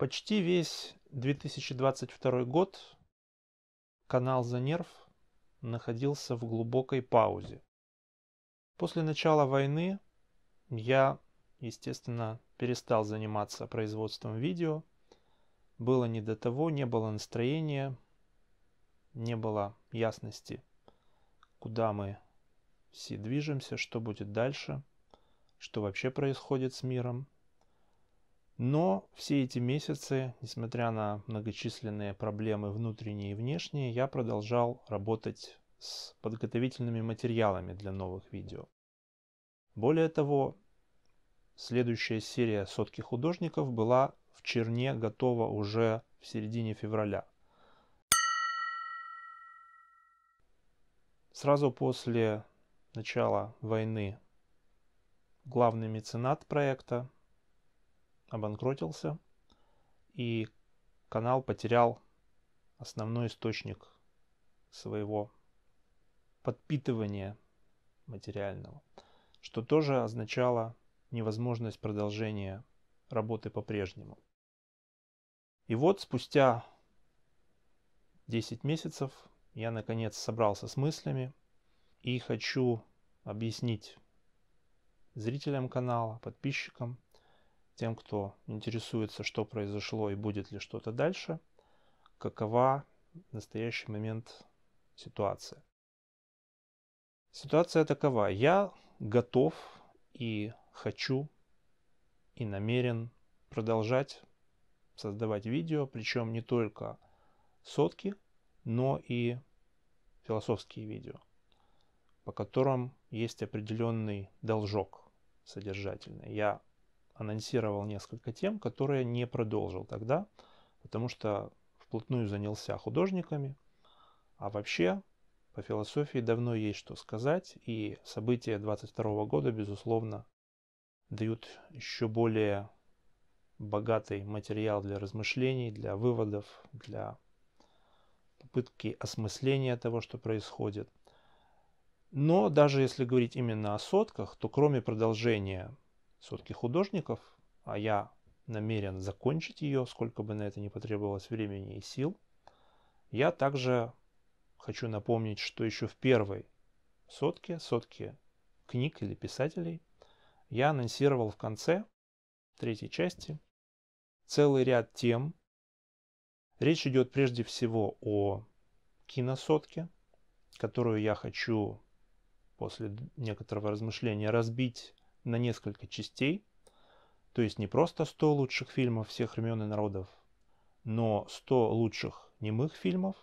Почти весь 2022 год канал Занерв находился в глубокой паузе. После начала войны я, естественно, перестал заниматься производством видео. Было не до того, не было настроения, не было ясности, куда мы все движемся, что будет дальше, что вообще происходит с миром, но все эти месяцы, несмотря на многочисленные проблемы внутренние и внешние, я продолжал работать с подготовительными материалами для новых видео. Более того, следующая серия «Сотки художников» была в Черне готова уже в середине февраля. Сразу после начала войны главный меценат проекта обанкротился, и канал потерял основной источник своего подпитывания материального, что тоже означало невозможность продолжения работы по-прежнему. И вот спустя 10 месяцев я наконец собрался с мыслями и хочу объяснить зрителям канала, подписчикам, тем, кто интересуется, что произошло и будет ли что-то дальше, какова в настоящий момент ситуация. Ситуация такова. Я готов и хочу и намерен продолжать создавать видео, причем не только сотки, но и философские видео, по которым есть определенный должок содержательный. Я анонсировал несколько тем, которые не продолжил тогда, потому что вплотную занялся художниками. А вообще, по философии давно есть что сказать, и события 22 года, безусловно, дают еще более богатый материал для размышлений, для выводов, для попытки осмысления того, что происходит. Но даже если говорить именно о сотках, то кроме продолжения сотки художников, а я намерен закончить ее, сколько бы на это ни потребовалось времени и сил. Я также хочу напомнить, что еще в первой сотке, сотке книг или писателей, я анонсировал в конце третьей части целый ряд тем. Речь идет прежде всего о киносотке, которую я хочу после некоторого размышления разбить на несколько частей, то есть не просто 100 лучших фильмов всех времен и народов, но 100 лучших немых фильмов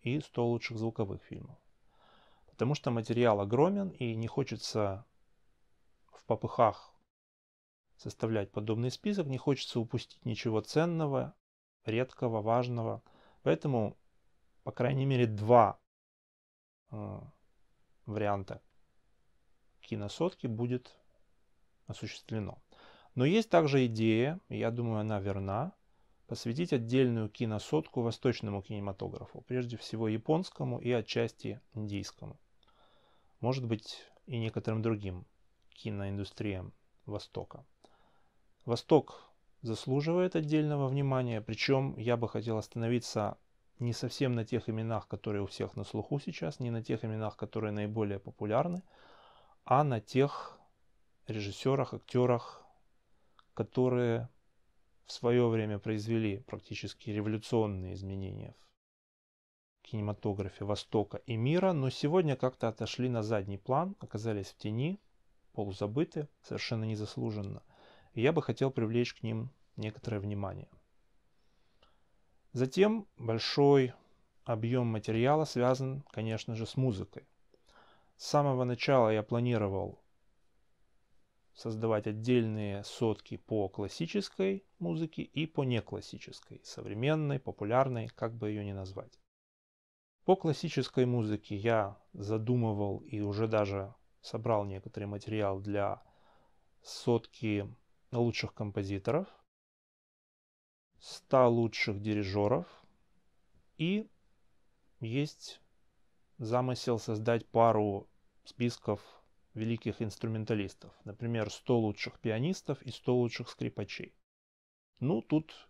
и 100 лучших звуковых фильмов. Потому что материал огромен и не хочется в попыхах составлять подобный список, не хочется упустить ничего ценного, редкого, важного. Поэтому, по крайней мере, два э, варианта киносотки будет осуществлено. Но есть также идея, я думаю, она верна, посвятить отдельную киносотку восточному кинематографу, прежде всего японскому и отчасти индийскому. Может быть и некоторым другим киноиндустриям Востока. Восток заслуживает отдельного внимания, причем я бы хотел остановиться не совсем на тех именах, которые у всех на слуху сейчас, не на тех именах, которые наиболее популярны, а на тех режиссерах, актерах, которые в свое время произвели практически революционные изменения в кинематографе Востока и мира, но сегодня как-то отошли на задний план, оказались в тени, полузабыты, совершенно незаслуженно. И я бы хотел привлечь к ним некоторое внимание. Затем большой объем материала связан, конечно же, с музыкой. С самого начала я планировал создавать отдельные сотки по классической музыке и по неклассической, современной, популярной, как бы ее ни назвать. По классической музыке я задумывал и уже даже собрал некоторый материал для сотки лучших композиторов, 100 лучших дирижеров и есть замысел создать пару списков великих инструменталистов, например, 100 лучших пианистов и 100 лучших скрипачей. Ну, тут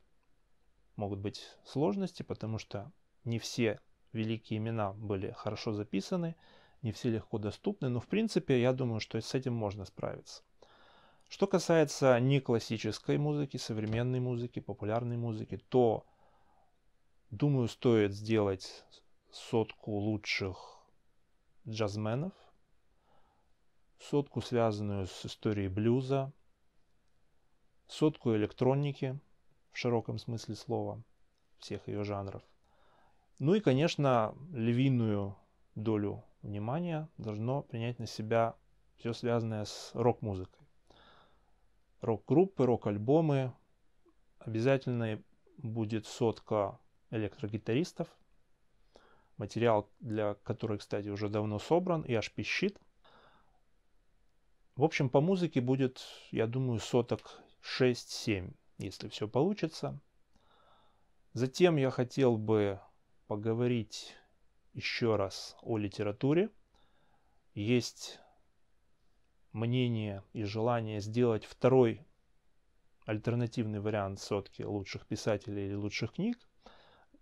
могут быть сложности, потому что не все великие имена были хорошо записаны, не все легко доступны, но в принципе я думаю, что с этим можно справиться. Что касается не классической музыки, современной музыки, популярной музыки, то, думаю, стоит сделать сотку лучших джазменов – сотку, связанную с историей блюза, сотку электроники в широком смысле слова, всех ее жанров. Ну и, конечно, львиную долю внимания должно принять на себя все связанное с рок-музыкой. Рок-группы, рок-альбомы. Обязательно будет сотка электрогитаристов, материал для которых, кстати, уже давно собран и аж пищит – в общем, по музыке будет, я думаю, соток 6-7, если все получится. Затем я хотел бы поговорить еще раз о литературе. Есть мнение и желание сделать второй альтернативный вариант сотки лучших писателей или лучших книг,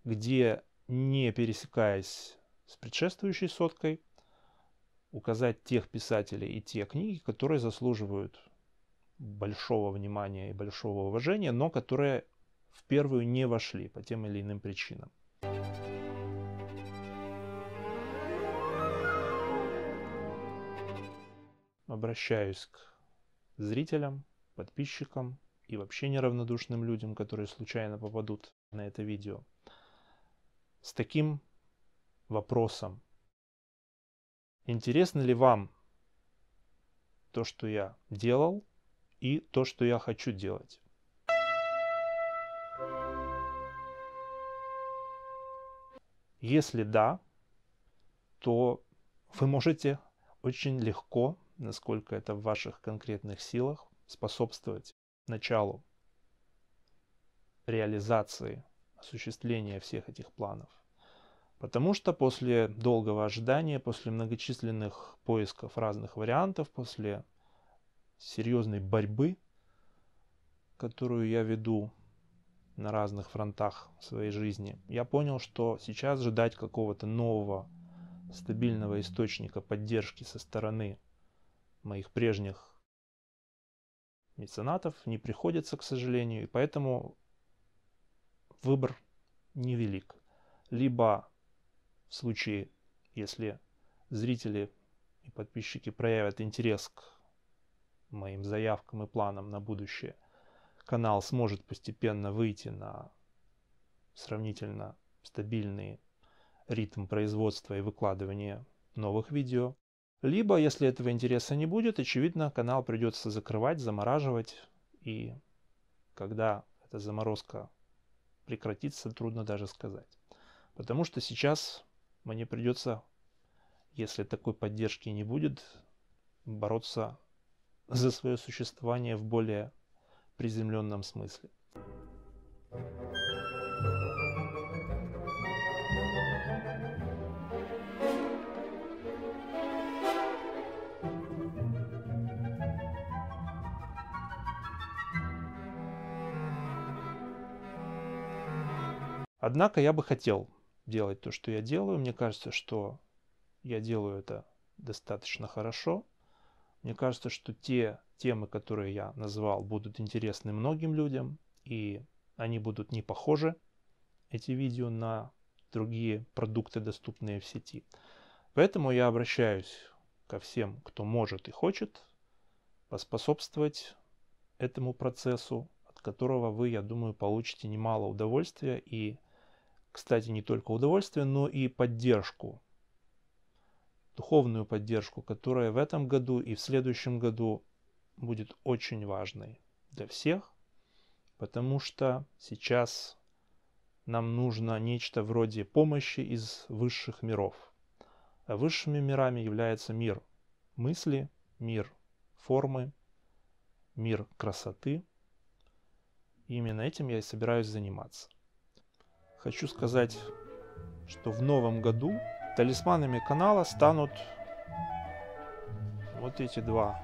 где, не пересекаясь с предшествующей соткой, указать тех писателей и те книги, которые заслуживают большого внимания и большого уважения, но которые в первую не вошли по тем или иным причинам. Обращаюсь к зрителям, подписчикам и вообще неравнодушным людям, которые случайно попадут на это видео, с таким вопросом – интересно ли вам то, что я делал, и то, что я хочу делать. Если да, то вы можете очень легко, насколько это в ваших конкретных силах, способствовать началу реализации, осуществления всех этих планов. Потому что после долгого ожидания, после многочисленных поисков разных вариантов, после серьезной борьбы, которую я веду на разных фронтах своей жизни, я понял, что сейчас ждать какого-то нового стабильного источника поддержки со стороны моих прежних меценатов не приходится, к сожалению, и поэтому выбор невелик. Либо в случае, если зрители и подписчики проявят интерес к моим заявкам и планам на будущее, канал сможет постепенно выйти на сравнительно стабильный ритм производства и выкладывания новых видео. Либо, если этого интереса не будет, очевидно, канал придется закрывать, замораживать. И когда эта заморозка прекратится, трудно даже сказать. Потому что сейчас мне придется, если такой поддержки не будет, бороться за свое существование в более приземленном смысле. Однако я бы хотел, делать то, что я делаю. Мне кажется, что я делаю это достаточно хорошо. Мне кажется, что те темы, которые я назвал, будут интересны многим людям, и они будут не похожи, эти видео, на другие продукты, доступные в сети. Поэтому я обращаюсь ко всем, кто может и хочет поспособствовать этому процессу, от которого вы, я думаю, получите немало удовольствия и кстати, не только удовольствие, но и поддержку, духовную поддержку, которая в этом году и в следующем году будет очень важной для всех, потому что сейчас нам нужно нечто вроде помощи из высших миров. А высшими мирами является мир мысли, мир формы, мир красоты. И именно этим я и собираюсь заниматься хочу сказать, что в новом году талисманами канала станут вот эти два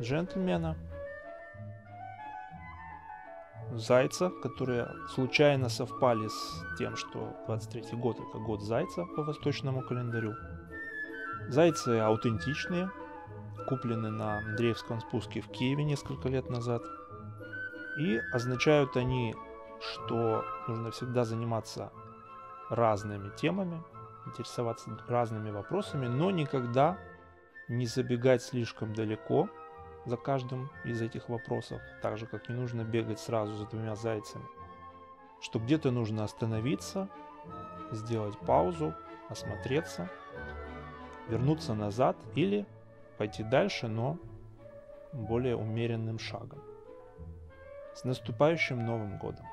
джентльмена. Зайца, которые случайно совпали с тем, что 23 год это год Зайца по восточному календарю. Зайцы аутентичные, куплены на Андреевском спуске в Киеве несколько лет назад. И означают они что нужно всегда заниматься разными темами, интересоваться разными вопросами, но никогда не забегать слишком далеко за каждым из этих вопросов, так же как не нужно бегать сразу за двумя зайцами, что где-то нужно остановиться, сделать паузу, осмотреться, вернуться назад или пойти дальше, но более умеренным шагом. С наступающим Новым Годом!